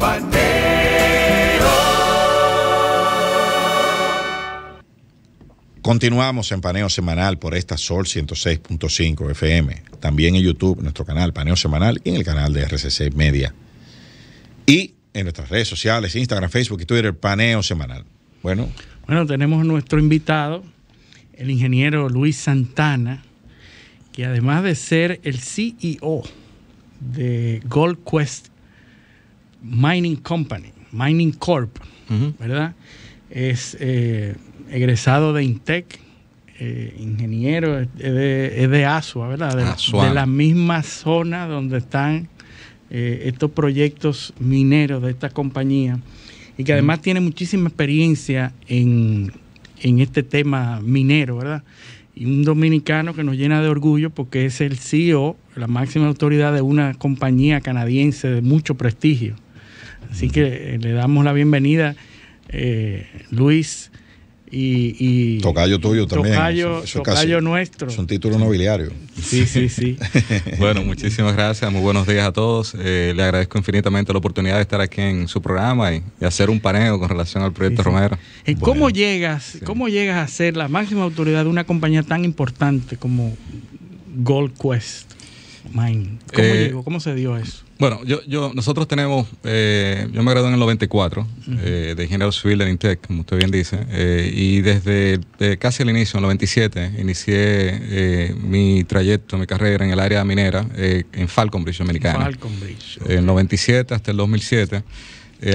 Paneo. Continuamos en Paneo Semanal por esta Sol 106.5 FM. También en YouTube, nuestro canal Paneo Semanal y en el canal de RCC Media. Y en nuestras redes sociales, Instagram, Facebook y Twitter, Paneo Semanal. Bueno. Bueno, tenemos nuestro invitado, el ingeniero Luis Santana, que además de ser el CEO de Gold Quest Mining Company, Mining Corp, ¿verdad? Es eh, egresado de Intec, eh, ingeniero, es de, de Asua, ¿verdad? De, la misma zona donde están eh, estos proyectos mineros de esta compañía y que además tiene muchísima experiencia en, en este tema minero, ¿verdad? y un dominicano que nos llena de orgullo porque es el CEO, la máxima autoridad de una compañía canadiense de mucho prestigio. Así que eh, le damos la bienvenida, eh, Luis. Y, tocayo tuyo también. Tocayo, nuestro. Es un título nobiliario. Sí, sí, sí. bueno, muchísimas gracias. Muy buenos días a todos. Eh, le agradezco infinitamente la oportunidad de estar aquí en su programa y, hacer un paneo con relación al proyecto Romero. cómo llegas? ¿Cómo llegas a ser la máxima autoridad de una compañía tan importante como Gold Quest ¿Cómo eh, ¿Cómo se dio eso? Bueno, yo, nosotros tenemos, eh, yo me gradué en el 94 eh, de ingeniero civil en INTEC, como usted bien dice, eh, y desde casi el inicio, en el 97, inicié mi trayecto, mi carrera en el área minera en Falconbridge, Dominicana. Falconbridge. En el 97 hasta el 2007.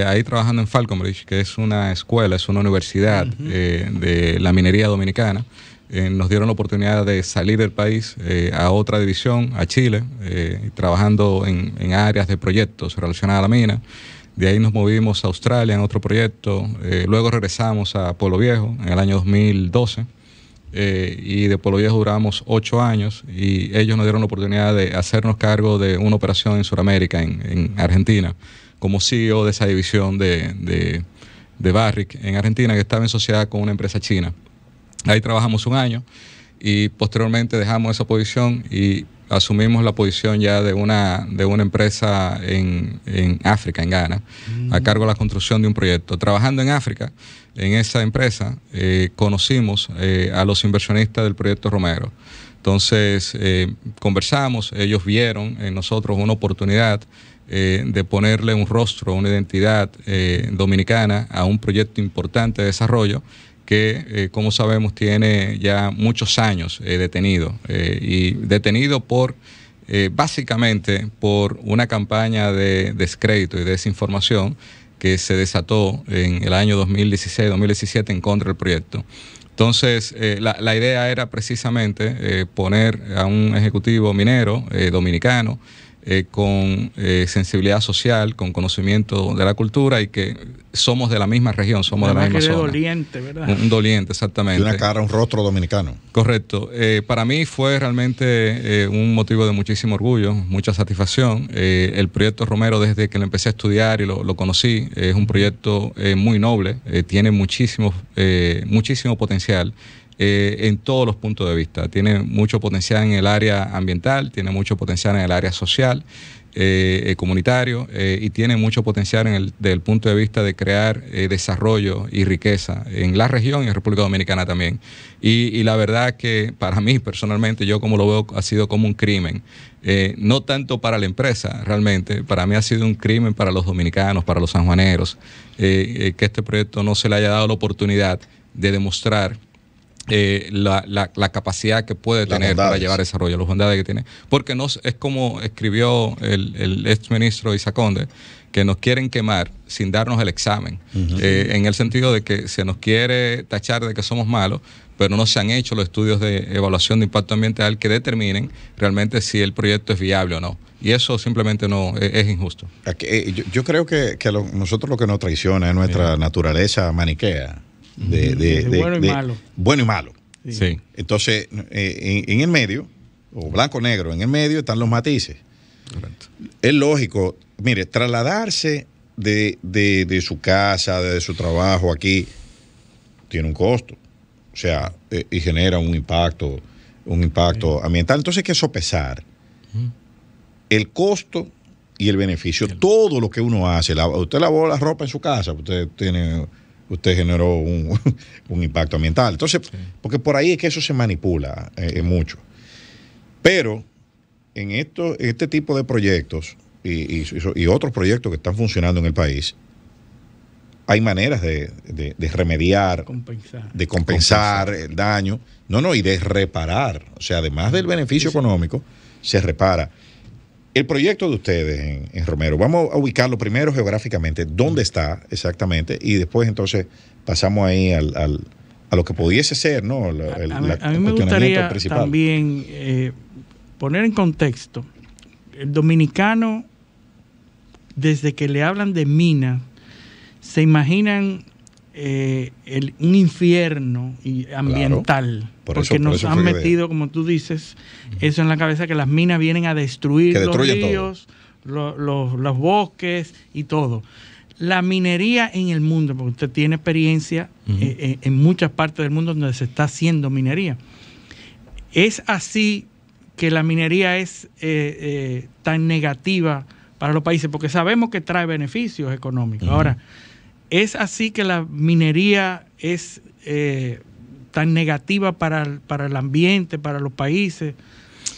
ahí trabajando en Falconbridge, que es una escuela, es una universidad de la minería dominicana. Eh, nos dieron la oportunidad de salir del país eh, a otra división, a Chile, eh, trabajando en, áreas de proyectos relacionadas a la mina. De ahí nos movimos a Australia en otro proyecto. luego regresamos a Pueblo Viejo en el año 2012. y de Pueblo Viejo duramos ocho años y ellos nos dieron la oportunidad de hacernos cargo de una operación en Sudamérica, en, Argentina, como CEO de esa división de, de Barrick en Argentina que estaba en sociedad con una empresa china. Ahí trabajamos un año y posteriormente dejamos esa posición y asumimos la posición ya de una, de una empresa en, África, en Ghana, mm. a cargo de la construcción de un proyecto. Trabajando en África, en esa empresa, eh, conocimos eh, a los inversionistas del proyecto Romero. Entonces, eh, conversamos, ellos vieron en nosotros una oportunidad de ponerle un rostro, una identidad dominicana a un proyecto importante de desarrollo que, eh, como sabemos, tiene ya muchos años eh, detenido eh, y detenido por... básicamente por una campaña de descrédito y desinformación que se desató en el año 2016-2017 en contra del proyecto. Entonces, la, idea era precisamente poner a un ejecutivo minero dominicano eh, con eh, sensibilidad social, con conocimiento de la cultura y que somos de la misma región, somos de la misma zona. Un doliente, ¿verdad? Un, doliente, exactamente. una cara, un rostro dominicano. Correcto. Eh, para mí fue realmente un motivo de muchísimo orgullo, mucha satisfacción. el proyecto Romero, desde que lo empecé a estudiar y lo, conocí, es un proyecto muy noble, tiene muchísimo, muchísimo potencial. Eh, en todos los puntos de vista. Tiene mucho potencial en el área ambiental, tiene mucho potencial en el área social, eh, eh, comunitario y tiene mucho potencial en el, desde el punto de vista de crear desarrollo y riqueza en la región y en República Dominicana también. Y, y, la verdad que para mí personalmente, yo como lo veo, ha sido como un crimen. no tanto para la empresa realmente, para mí ha sido un crimen para los dominicanos, para los sanjuaneros, que este proyecto no se le haya dado la oportunidad de demostrar eh, la, la, capacidad que puede tener para llevar desarrollo, los bondades que tiene. Porque no es como escribió el, el ex ministro Isaconde, que nos quieren quemar sin darnos el examen, eh, en el sentido de que se nos quiere tachar de que somos malos, pero no se han hecho los estudios de evaluación de impacto ambiental que determinen realmente si el proyecto es viable o no. Y eso simplemente no e, es, injusto. Aquí, eh, yo, creo que, nosotros lo que nos traiciona es nuestra naturaleza maniquea de, bueno y malo. Bueno y malo. Sí. Entonces, eh, en, el medio, o blanco-negro, o en el medio están los matices. Es lógico, mire, trasladarse de, su casa, de su trabajo aquí, tiene un costo. O sea, eh, y genera un impacto, un impacto ambiental. Entonces hay que sopesar el costo y el beneficio. Todo lo que uno hace. usted lavó la ropa en su casa, usted tiene usted generó un, impacto ambiental. Entonces, porque por ahí es que eso se manipula eh, eh, mucho. Pero en esto, este tipo de proyectos y, otros proyectos que están funcionando en el país, hay maneras de, remediar, de compensar, el daño, no, no, y de reparar. O sea, además del beneficio económico, se repara. El proyecto de ustedes en, Romero, vamos a ubicarlo primero geográficamente, dónde está exactamente, y después entonces pasamos ahí a lo que pudiese ser, ¿no? La, el, a, mí, me gustaría principal. también eh, poner en contexto, el dominicano, desde que le hablan de mina, se imaginan eh, un infierno ambiental. porque nos han metido, como tú dices, eso en la cabeza, que las minas vienen a destruir los ríos, los, bosques y todo. La minería en el mundo, porque usted tiene experiencia eh, eh, en muchas partes del mundo donde se está haciendo minería. Es así que la minería es tan negativa para los países, porque sabemos que trae beneficios económicos. Ahora, ¿Es así que la minería es eh, tan negativa para, el ambiente, para los países?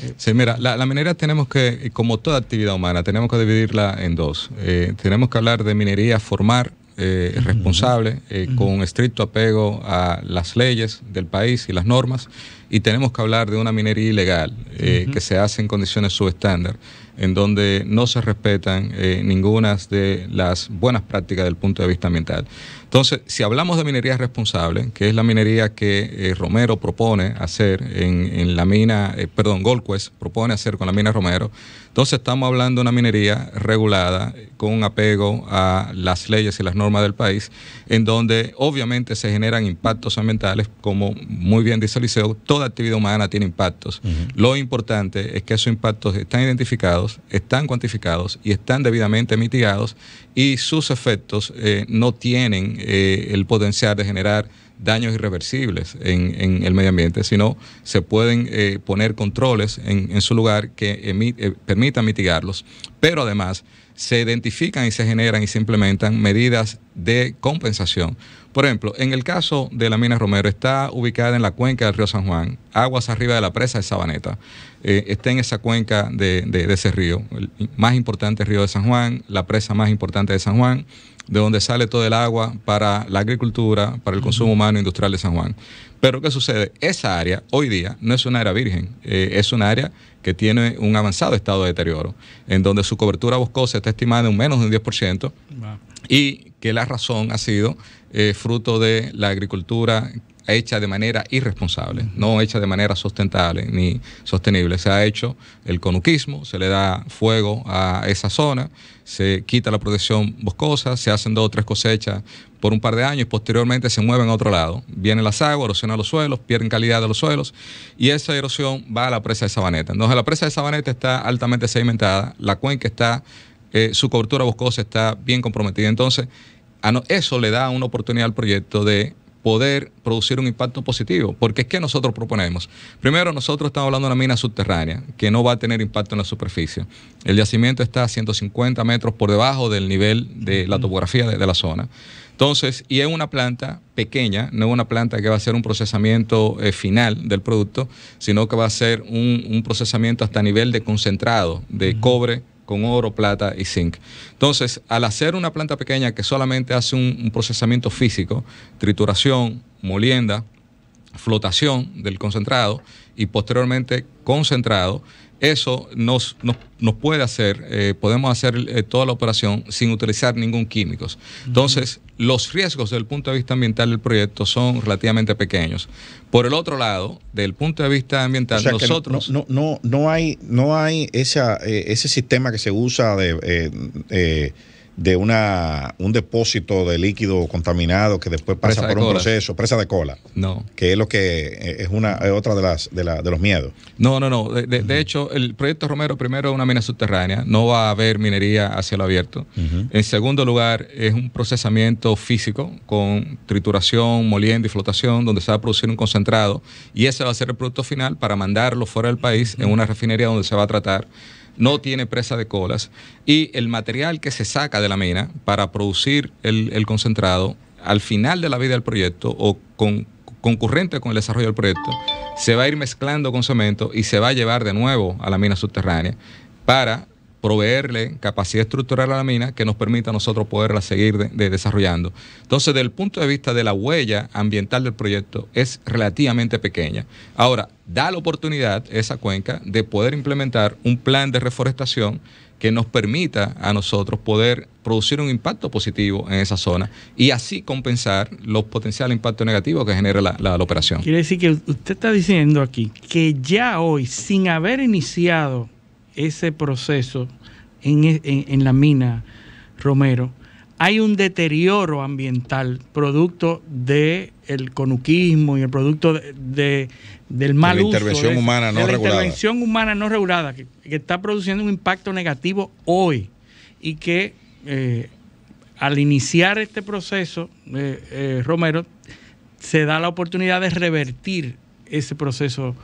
Eh, sí, mira, la, minería tenemos que, como toda actividad humana, tenemos que dividirla en dos. Eh, tenemos que hablar de minería formal, responsable, con estricto apego a las leyes del país y las normas, y tenemos que hablar de una minería ilegal que se hace en condiciones subestándar en donde no se respetan eh, ninguna de las buenas prácticas del punto de vista ambiental. Entonces, si hablamos de minería responsable, que es la minería que eh, Romero propone hacer en, la mina, eh, perdón, Goldquest propone hacer con la mina Romero, entonces estamos hablando de una minería regulada con un apego a las leyes y las normas del país, en donde obviamente se generan impactos ambientales, como muy bien dice Liceo, toda actividad humana tiene impactos. Lo importante es que esos impactos están identificados, están cuantificados y están debidamente mitigados y sus efectos eh, no tienen eh, el potencial de generar daños irreversibles en, el medio ambiente, sino se pueden eh, poner controles en, su lugar que permitan mitigarlos, pero además se identifican y se generan y se implementan medidas de compensación. Por ejemplo, en el caso de la mina Romero, está ubicada en la cuenca del río San Juan, aguas arriba de la presa de Sabaneta. Eh, está en esa cuenca de, de ese río, el más importante río de San Juan, la presa más importante de San Juan de donde sale todo el agua para la agricultura, para el consumo humano industrial de San Juan. Pero ¿qué sucede? Esa área hoy día no es una área virgen, eh, es una área que tiene un avanzado estado de deterioro, en donde su cobertura boscosa está estimada en menos de un 10%, y que la razón ha sido eh, fruto de la agricultura hecha de manera irresponsable, no hecha de manera sustentable ni sostenible. Se ha hecho el conuquismo, se le da fuego a esa zona, se quita la protección boscosa, se hacen dos o tres cosechas por un par de años y posteriormente se mueven a otro lado. Vienen las aguas, erosionan los suelos, pierden calidad de los suelos y esa erosión va a la presa de Sabaneta. Entonces la presa de Sabaneta está altamente sedimentada, la cuenca está, eh, su cobertura boscosa está bien comprometida. Entonces, eso le da una oportunidad al proyecto de poder producir un impacto positivo. Porque es que nosotros proponemos. Primero, nosotros estamos hablando de una mina subterránea que no va a tener impacto en la superficie. El yacimiento está a 150 metros por debajo del nivel de la topografía de, la zona. Entonces, y es una planta pequeña, no es una planta que va a ser un procesamiento eh, final del producto, sino que va a ser un, un procesamiento hasta nivel de concentrado de cobre, con oro, plata y zinc. Entonces, al hacer una planta pequeña que solamente hace un, procesamiento físico, trituración, molienda, flotación del concentrado y posteriormente concentrado, eso nos, nos, puede hacer, eh, podemos hacer eh, toda la operación sin utilizar ningún químico. Entonces, los riesgos desde el punto de vista ambiental del proyecto son relativamente pequeños. Por el otro lado, desde el punto de vista ambiental, nosotros... No, no, no, hay, no hay esa, eh, ese sistema que se usa de de una, un depósito de líquido contaminado que después pasa por un proceso, presa de cola. No. Que es lo que eh, es una otra de las de, de, los miedos. No, no, no. De, hecho, el proyecto Romero primero es una mina subterránea, no va a haber minería hacia cielo abierto. En segundo lugar, es un procesamiento físico con trituración, molienda y flotación donde se va a producir un concentrado y ese va a ser el producto final para mandarlo fuera del país en una refinería donde se va a tratar no tiene presa de colas y el material que se saca de la mina para producir el, concentrado al final de la vida del proyecto o con, concurrente con el desarrollo del proyecto se va a ir mezclando con cemento y se va a llevar de nuevo a la mina subterránea para proveerle capacidad estructural a la mina que nos permita a nosotros poderla seguir desarrollando. Entonces, desde el punto de vista de la huella ambiental del proyecto, es relativamente pequeña. Ahora, da la oportunidad esa cuenca de poder implementar un plan de reforestación que nos permita a nosotros poder producir un impacto positivo en esa zona y así compensar los potenciales impactos negativos que genera la, la operación. Quiere decir que usted está diciendo aquí que ya hoy, sin haber iniciado ese proceso e, en, la mina Romero, hay un deterioro ambiental producto del conuquismo y el producto de, del mal la intervención humana no de la intervención humana no regulada que, está produciendo un impacto negativo hoy y que eh, al iniciar este proceso, eh, eh, Romero, se da la oportunidad de revertir ese proceso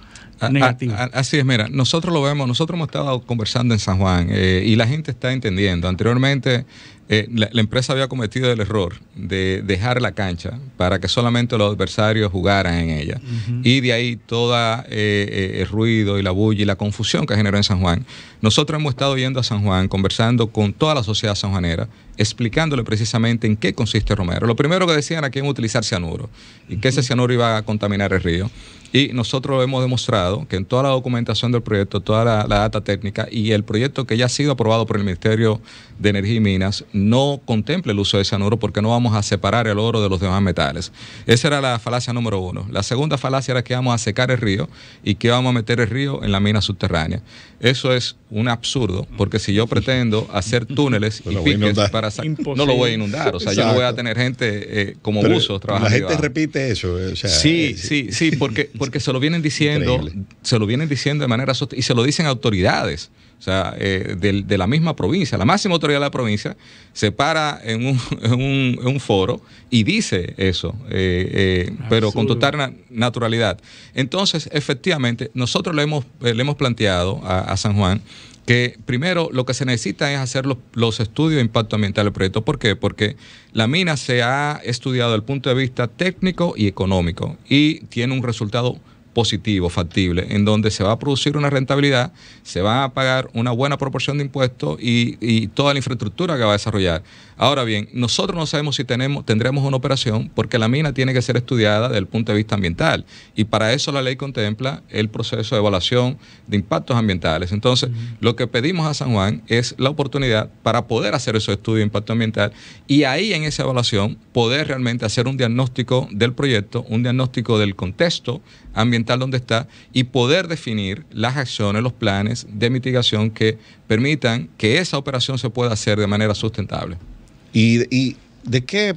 así es, mira, nosotros lo vemos, nosotros hemos estado conversando en San Juan eh, y la gente está entendiendo. Anteriormente eh, la, empresa había cometido el error de dejar la cancha para que solamente los adversarios jugaran en ella. Y de ahí todo eh, el ruido y la bulla y la confusión que generó en San Juan. Nosotros hemos estado yendo a San Juan, conversando con toda la sociedad sanjuanera, explicándole precisamente en qué consiste Romero. Lo primero que decían aquí a utilizar cianuro y que ese cianuro iba a contaminar el río. Y nosotros hemos demostrado que en toda la documentación del proyecto, toda la, data técnica y el proyecto que ya ha sido aprobado por el Ministerio de Energía y Minas no contempla el uso de ese cianuro porque no vamos a separar el oro de los demás metales. Esa era la falacia número uno. La segunda falacia era que vamos a secar el río y que vamos a meter el río en la mina subterránea. Eso es un absurdo, porque si yo pretendo hacer túneles y piques para no lo voy a inundar, o sea, yo no voy a tener gente eh, como buzos trabajando. La gente repite eso. sí, eh, sí, sí, porque, porque se lo vienen diciendo, se lo vienen diciendo de manera y se lo dicen autoridades o sea, eh, de, la misma provincia, la máxima autoridad de la provincia, se para en un, foro y dice eso, eh, eh, pero con total naturalidad. Entonces, efectivamente, nosotros le hemos, le hemos planteado a, San Juan que primero lo que se necesita es hacer los, los estudios de impacto ambiental del proyecto. ¿Por qué? Porque la mina se ha estudiado desde el punto de vista técnico y económico y tiene un resultado positivo, factible, en donde se va a producir una rentabilidad, se va a pagar una buena proporción de impuestos y, y toda la infraestructura que va a desarrollar Ahora bien, nosotros no sabemos si tenemos, tendremos una operación porque la mina tiene que ser estudiada desde el punto de vista ambiental y para eso la ley contempla el proceso de evaluación de impactos ambientales. Entonces, lo que pedimos a San Juan es la oportunidad para poder hacer ese estudio de impacto ambiental y ahí en esa evaluación poder realmente hacer un diagnóstico del proyecto, un diagnóstico del contexto ambiental donde está y poder definir las acciones, los planes de mitigación que permitan que esa operación se pueda hacer de manera sustentable. ¿Y, de qué?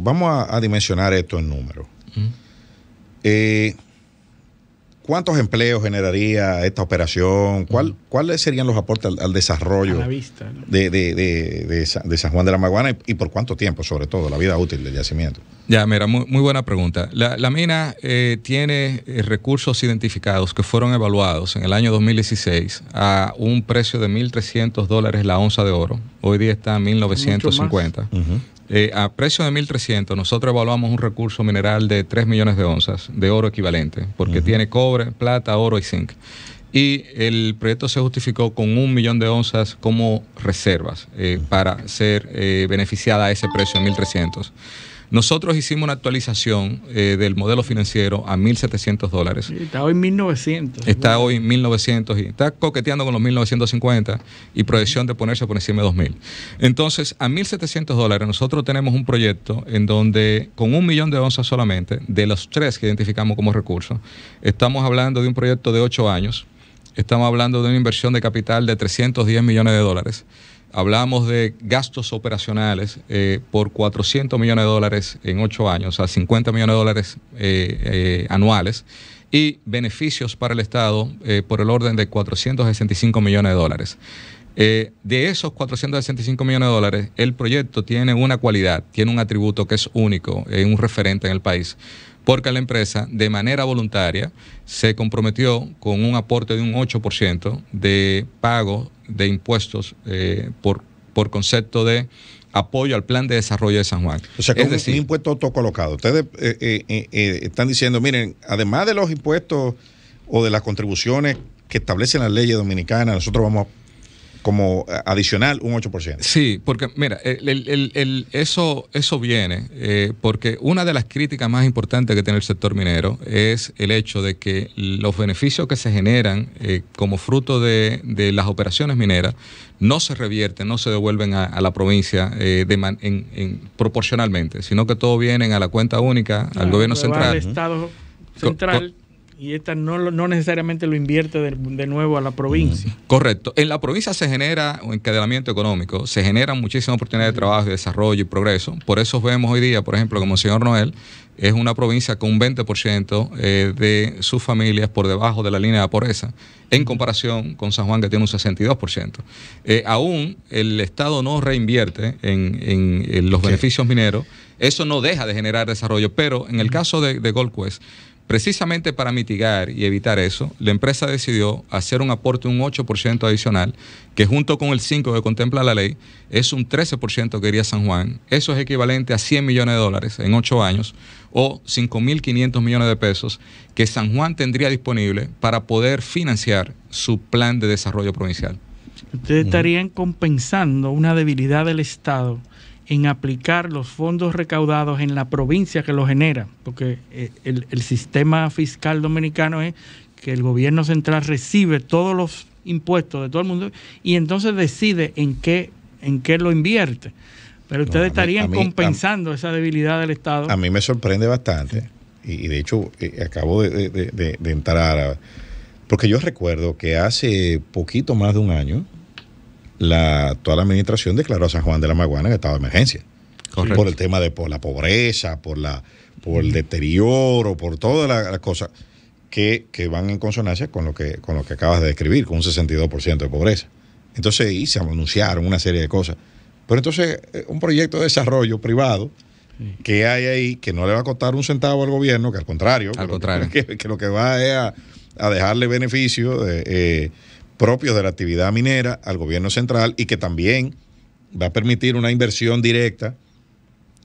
vamos a, dimensionar esto en números. ¿Cuántos empleos generaría esta operación? ¿Cuál, ¿Cuáles serían los aportes al, desarrollo de, San Juan de la Maguana y, por cuánto tiempo, sobre todo, la vida útil del yacimiento? Ya, mira, muy, buena pregunta. La, mina eh, tiene eh, recursos identificados que fueron evaluados en el año 2016 a un precio de 1.300 dólares la onza de oro. Hoy día está en 1.950. Eh, a precio de 1.300, nosotros evaluamos un recurso mineral de 3 millones de onzas de oro equivalente, porque tiene cobre, plata, oro y zinc. Y el proyecto se justificó con un millón de onzas como reservas eh, para ser eh, beneficiada a ese precio de 1.300. Nosotros hicimos una actualización eh, del modelo financiero a 1.700 dólares. Está hoy en 1.900. Está hoy en 1.900 y está coqueteando con los 1.950 y proyección de ponerse por encima de 2.000. Entonces, a 1.700 dólares nosotros tenemos un proyecto en donde con un millón de onzas solamente, de los tres que identificamos como recursos, estamos hablando de un proyecto de ocho años, estamos hablando de una inversión de capital de 310 millones de dólares Hablamos de gastos operacionales eh, por 400 millones de dólares en 8 años, o sea, 50 millones de dólares eh, eh, anuales, y beneficios para el Estado por el orden de 465 millones de dólares. Eh, de esos 465 millones de dólares, el proyecto tiene una cualidad, tiene un atributo que es único, es un referente en el país, porque la empresa, de manera voluntaria, se comprometió con un aporte de un 8% de pago de impuestos eh, por, por concepto de apoyo al plan de desarrollo de San Juan. O sea, que es un, impuesto autocolocado. Ustedes eh, están diciendo, miren, además de los impuestos o de las contribuciones que establecen las leyes dominicanas, nosotros vamos a como eh, adicional un 8%. Sí, porque mira, el, eso, eso viene eh, porque una de las críticas más importantes que tiene el sector minero es el hecho de que los beneficios que se generan eh, como fruto de, las operaciones mineras no se revierten, no se devuelven a, la provincia de en, proporcionalmente, sino que todo vienen a la cuenta única, al gobierno central. Al Estado central. Y esta no, no necesariamente lo invierte de, nuevo a la provincia. Mm, correcto. En la provincia se genera un encadenamiento económico, se generan muchísimas oportunidades de trabajo, de desarrollo y progreso. Por eso vemos hoy día, por ejemplo, como el señor Noel, es una provincia con un 20% eh, de sus familias por debajo de la línea de pobreza, en comparación con San Juan que tiene un 62%. Eh, aún el Estado no reinvierte en, los beneficios mineros, eso no deja de generar desarrollo, pero en el caso de, de Gold Precisamente para mitigar y evitar eso, la empresa decidió hacer un aporte un 8% adicional, que junto con el 5% que contempla la ley, es un 13% que iría San Juan. Eso es equivalente a 100 millones de dólares en 8 años o 5.500 millones de pesos que San Juan tendría disponible para poder financiar su plan de desarrollo provincial. Ustedes estarían compensando una debilidad del Estado en aplicar los fondos recaudados en la provincia que lo genera, porque eh, el, sistema fiscal dominicano es que el gobierno central recibe todos los impuestos de todo el mundo y entonces decide en qué, en qué lo invierte. Pero ustedes estarían compensando esa debilidad del Estado. A mí me sorprende bastante, y, de hecho eh, acabo de, entrar, a, porque yo recuerdo que hace poquito más de un año, la, toda la administración declaró a San Juan de la Maguana en estado de emergencia. Por el tema de por la pobreza, por, la, por el deterioro, por todas las cosas que, van en consonancia con lo, que, con lo que acabas de describir, con un 62% de pobreza. Entonces, y se anunciaron una serie de cosas. Pero entonces, eh, un proyecto de desarrollo privado que hay ahí que no le va a costar un centavo al gobierno, que al contrario, que, Lo, que, lo va es a, dejarle beneficio. De, eh, propios de la actividad minera al gobierno central y que también va a permitir una inversión directa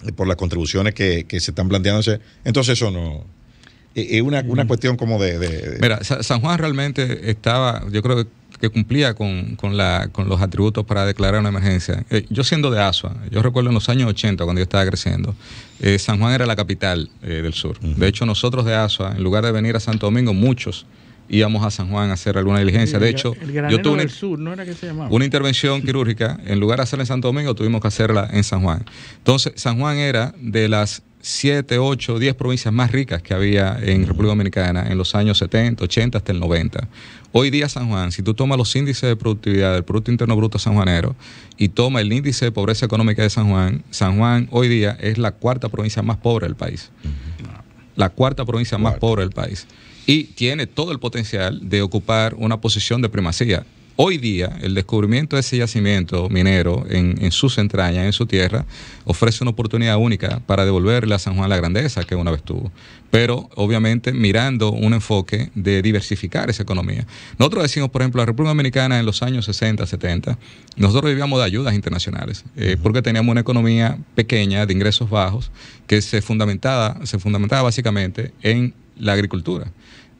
eh, por las contribuciones que, se están planteándose. Entonces eso no, eh, es una, mm. cuestión como de, Mira, San Juan realmente estaba, yo creo que cumplía con, la, con los atributos para declarar una emergencia. Eh, yo siendo de Asua, yo recuerdo en los años 80 cuando yo estaba creciendo, San Juan era la capital del sur. De hecho, nosotros de Asua, en lugar de venir a Santo Domingo, muchos íbamos a San Juan a hacer alguna diligencia. de hecho, yo tuve una, sur, ¿no era que se llamaba? una intervención quirúrgica, en lugar de hacerla en Santo Domingo, tuvimos que hacerla en San Juan. Entonces, San Juan era de las 7, 8, 10 provincias más ricas que había en República Dominicana en los años 70, 80 hasta el 90. Hoy día San Juan, si tú tomas los índices de productividad del Producto Interno Bruto sanjuanero y tomas el índice de pobreza económica de San Juan, San Juan hoy día es la cuarta provincia más pobre del país la cuarta provincia más pobre del país y tiene todo el potencial de ocupar una posición de primacía Hoy día, el descubrimiento de ese yacimiento minero en, sus entrañas, en su tierra, ofrece una oportunidad única para devolverle a San Juan la grandeza que una vez tuvo. Pero, obviamente, mirando un enfoque de diversificar esa economía. Nosotros decimos, por ejemplo, la República Dominicana en los años 60, 70, nosotros vivíamos de ayudas internacionales, eh, porque teníamos una economía pequeña, de ingresos bajos, que se fundamentaba, se fundamentaba básicamente en la agricultura.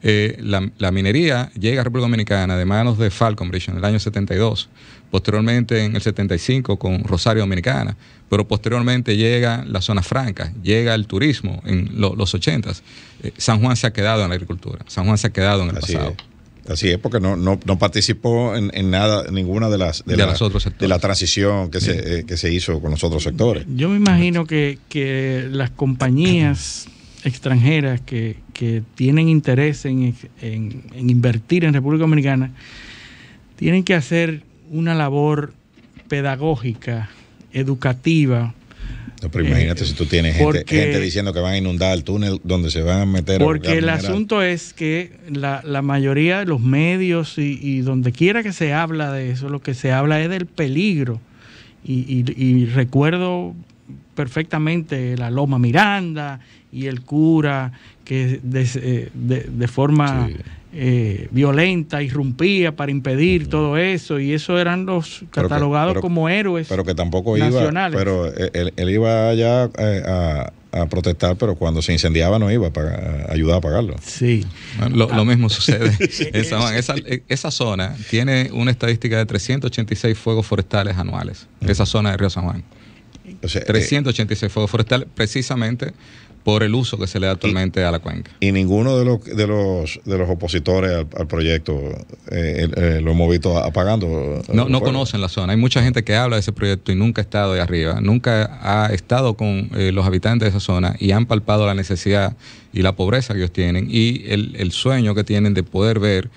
Eh, la, minería llega a República Dominicana de manos de Falcon Bridge en el año 72, posteriormente en el 75 con Rosario Dominicana, pero posteriormente llega la zona franca, llega el turismo en los 80. Eh, San Juan se ha quedado en la agricultura, San Juan se ha quedado en el pasado. Así es, porque no, no, participó en, nada, ninguna de las de, la, transición eh, que se, hizo con los otros sectores. Yo me imagino que, que las compañías extranjeras que, que tienen interés en, invertir en República Dominicana tienen que hacer una labor pedagógica, educativa, imagínate eh, si tú tienes gente, diciendo que van a inundar el túnel donde se van a meter. Porque el asunto es que la, la, mayoría de los medios y, y donde quiera que se habla de eso, lo que se habla es del peligro. Y, y, y recuerdo perfectamente la Loma Miranda y el cura que de, eh, forma eh, violenta irrumpía para impedir todo eso y eso eran los catalogados como héroes pero que tampoco nacionales. iba pero él, iba allá eh, a, protestar, pero cuando se incendiaba no iba a ayudar a apagarlo Sí. Ah, lo, ah. mismo sucede. esa, esa, zona tiene una estadística de 386 fuegos forestales anuales, esa zona de Río San Juan. 386 fuegos eh, forestal precisamente por el uso que se le da actualmente a la cuenca. Y ninguno de los de los de los opositores al, proyecto eh, eh, lo hemos visto apagando. No, conocen la zona. Hay mucha gente que habla de ese proyecto y nunca ha estado ahí arriba, nunca ha estado con los habitantes de esa zona y han palpado la necesidad y la pobreza que ellos tienen y el, el sueño que tienen de poder ver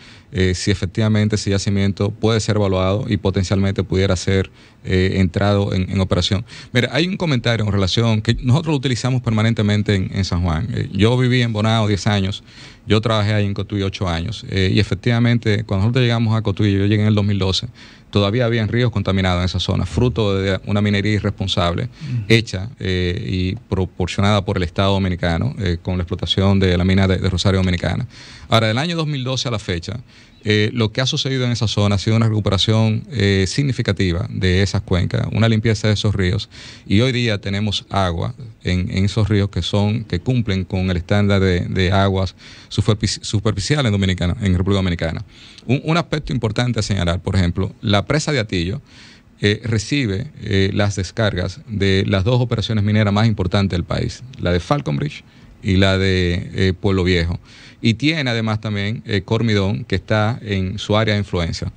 si efectivamente ese yacimiento puede ser evaluado y potencialmente pudiera ser eh, entrado en, operación. Mira, hay un comentario en relación que nosotros lo utilizamos permanentemente en, San Juan. Eh, yo viví en Bonao 10 años, yo trabajé ahí en Cotuí 8 años eh, y efectivamente cuando nosotros llegamos a Cotuí, yo llegué en el 2012, todavía habían ríos contaminados en esa zona, fruto de una minería irresponsable hecha y proporcionada por el Estado Dominicano con la explotación de la mina de Rosario Dominicana. Ahora, del año 2012 a la fecha, eh, lo que ha sucedido en esa zona ha sido una recuperación eh, significativa de esas cuencas, una limpieza de esos ríos y hoy día tenemos agua en, esos ríos que son que cumplen con el estándar de, aguas superficiales en, en República Dominicana. Un, aspecto importante a señalar, por ejemplo, la presa de Atillo. Eh, recibe las descargas de las dos operaciones mineras más importantes del país, la de Falconbridge y la de Pueblo Viejo y tiene además también eh, Cormidón, que está en su área de influencia.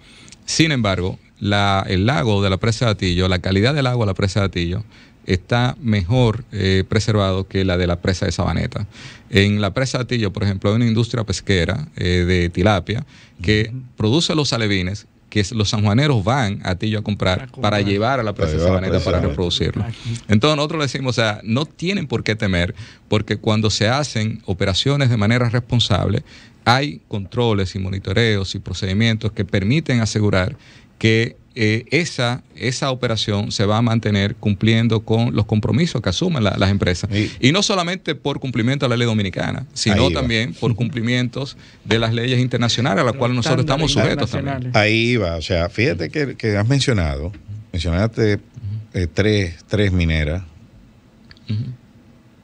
Sin embargo, el lago de la presa de Atillo, la calidad del agua de la presa de Atillo, está mejor eh, preservado que la de la presa de Sabaneta. En la presa de Atillo, por ejemplo, hay una industria pesquera eh, de tilapia que produce los alevines que los sanjuaneros van a Tillo a comprar, comprar. para llevar a la presa para reproducirlo. Entonces nosotros le decimos, o sea, no tienen por qué temer, porque cuando se hacen operaciones de manera responsable, hay controles y monitoreos y procedimientos que permiten asegurar que eh, esa, esa operación se va a mantener cumpliendo con los compromisos que asumen las empresas. Y no solamente por cumplimiento de la ley dominicana, sino también por cumplimientos de las leyes internacionales a las cuales nosotros estamos sujetos también. Ahí va, o sea, fíjate que, has mencionado, mencionaste eh, tres, tres mineras.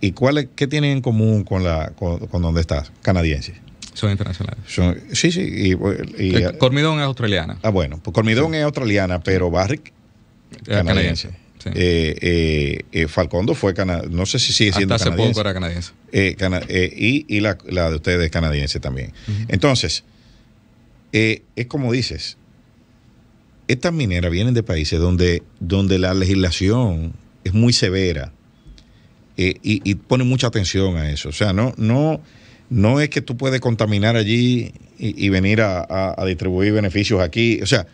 ¿Y cuál qué tienen en común con, la, con donde estás? Canadienses. Son internacionales. sí, sí. Eh, Cormidón es australiana. Ah, bueno. Pues Cormidón es australiana, pero Barrick canadiense. canadiense. Eh, eh, Falcondo fue canadiense. No sé si sigue siendo Hasta hace poco era canadiense. y, la, de ustedes es canadiense también. Entonces, es como dices, estas mineras vienen de países donde, donde la legislación es muy severa y, y, pone mucha atención a eso. O sea, no, no no es que tú puedes contaminar allí y, venir a, distribuir beneficios aquí. O sea,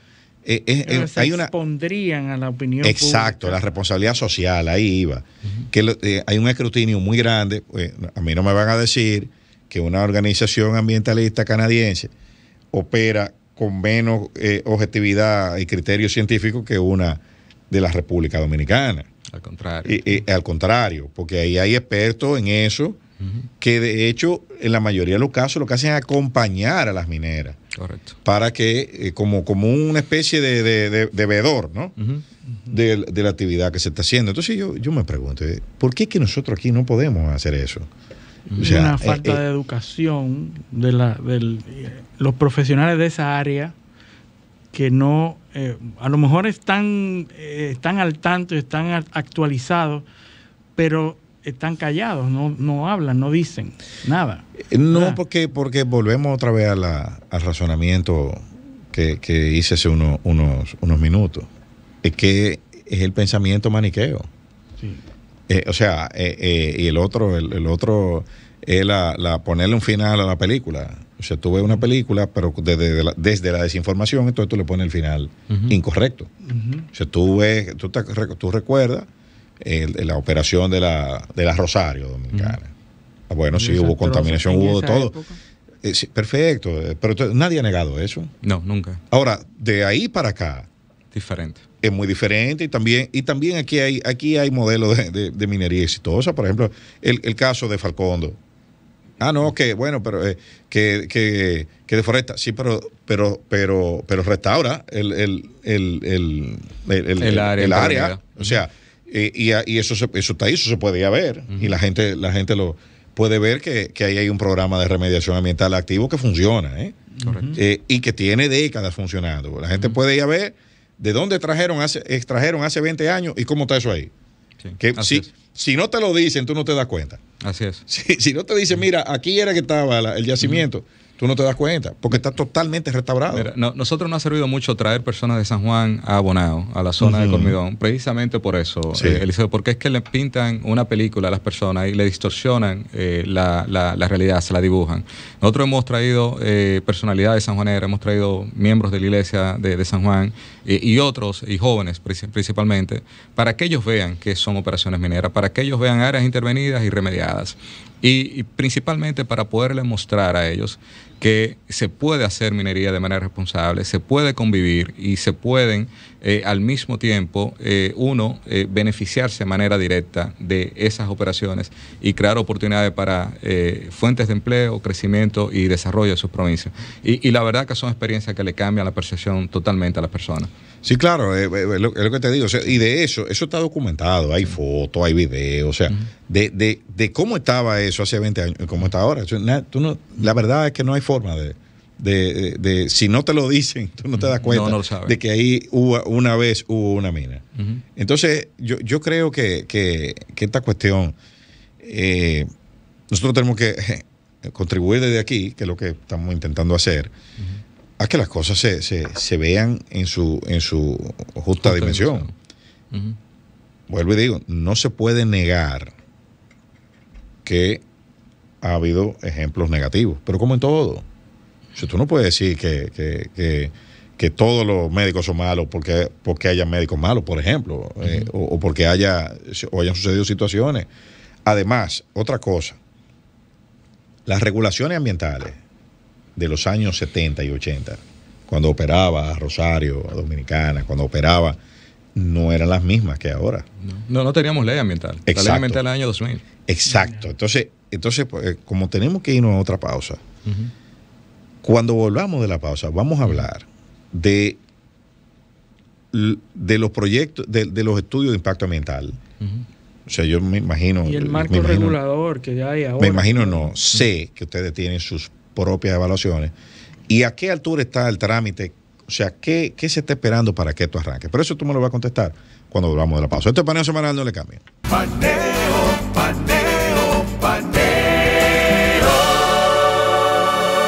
es eh, eh, eh, hay una. a la opinión. Exacto, la responsabilidad social, ahí iba. que hay un escrutinio muy grande. Pues, a mí no me van a decir que una organización ambientalista canadiense opera con menos objetividad y criterio científico que una de la República Dominicana. Al contrario. al contrario, porque ahí hay expertos en eso que de hecho en la mayoría de los casos lo que hacen es acompañar a las mineras. Para que, eh, como, como una especie de, de, de, vedor, ¿no? De, la actividad que se está haciendo. Entonces yo, yo me pregunto, eh, ¿por qué es que nosotros aquí no podemos hacer eso? O una eh, falta de educación de, la, los profesionales de esa área que no, a lo mejor están, están al tanto, están actualizados, pero están callados, no, no hablan, no dicen nada. Eh, no, porque, porque volvemos otra vez a la, al razonamiento que, hice hace unos, unos minutos. Es que es el pensamiento maniqueo. Eh, o sea, eh, y el otro, el, otro es la, ponerle un final a la película. O sea, tú ves una película, pero desde la, desde la desinformación, entonces tú le pones el final incorrecto. O sea, tú ves, tú, tú recuerdas en la operación de la, de la Rosario Dominicana. Bueno, sí, hubo contaminación, hubo de todo. Eh, perfecto, eh, pero nadie ha negado eso. No, nunca. Ahora, de ahí para acá. Diferente. Es muy diferente y también, y también aquí hay, aquí hay modelos de, minería exitosa. Por ejemplo, el, caso de Falcondo. Ah, no, que bueno, pero eh, que, que, que, deforesta. Sí, pero, pero, pero, pero restaura el, el, el, el área. O sea, y, eso, eso está ahí, eso se puede ver. Y la gente, la gente lo puede ver que, ahí hay un programa de remediación ambiental activo que funciona ¿eh? eh y que tiene décadas funcionando. La gente puede ya ver de dónde trajeron hace, extrajeron hace 20 años y cómo está eso ahí. que si, si, no te lo dicen, tú no te das cuenta. Así es. Si, no te dicen, mira, aquí era que estaba el yacimiento Tú no te das cuenta, porque está totalmente restaurado. Nosotros no, nosotros ha servido mucho traer personas de San Juan a Bonao, a la zona de Cormidón, precisamente por eso, eh, Eliseo, porque es que le pintan una película a las personas y le distorsionan eh, la, realidad, se la dibujan. Nosotros hemos traído de eh, personalidades sanjuaneras, hemos traído miembros de la iglesia de San Juan, y otros, y jóvenes principalmente, para que ellos vean que son operaciones mineras, para que ellos vean áreas intervenidas y remediadas. Y, principalmente para poderles mostrar a ellos que se puede hacer minería de manera responsable, se puede convivir y se pueden eh, al mismo tiempo, eh, uno, eh, beneficiarse de manera directa de esas operaciones y crear oportunidades para fuentes de empleo, crecimiento y desarrollo de sus provincias. Y, la verdad que son experiencias que le cambian la percepción totalmente a las personas. Sí, claro, es lo, que te digo. y de eso, eso está documentado, hay fotos, hay videos, o sea, de, de, de, cómo estaba eso hace 20 años, cómo está ahora. la verdad es que no hay forma de de, de, si no te lo dicen, tú no te das cuenta de que ahí hubo, una vez hubo una mina. Entonces, yo, yo creo que, que, esta cuestión, eh, nosotros tenemos que contribuir desde aquí, que es lo que estamos intentando hacer, a que las cosas se, se, vean en su, en su justa, dimensión. Vuelvo y digo, no se puede negar que ha habido ejemplos negativos, pero como en todo. O tú no puedes decir que, todos los médicos son malos porque, porque haya médicos malos, por ejemplo, eh, o, porque haya o hayan sucedido situaciones. Además, otra cosa, las regulaciones ambientales de los años 70 y 80, cuando operaba a Rosario, a Dominicana, cuando operaba, no eran las mismas que ahora. No, no, teníamos ley ambiental. Exacto. La ley ambiental del año 2000. Exacto. Entonces, entonces pues, eh, como tenemos que irnos a otra pausa, cuando volvamos de la pausa, vamos a hablar de, de los proyectos, de, los estudios de impacto ambiental. O sea, yo me imagino. Y el marco regulador que ya hay ahora. Me imagino no. Sé que ustedes tienen sus propias evaluaciones. ¿Y a qué altura está el trámite? O sea, ¿qué, qué se está esperando para que esto arranque? Pero eso tú me lo vas a contestar cuando volvamos de la pausa. Este paneo semanal no le cambia.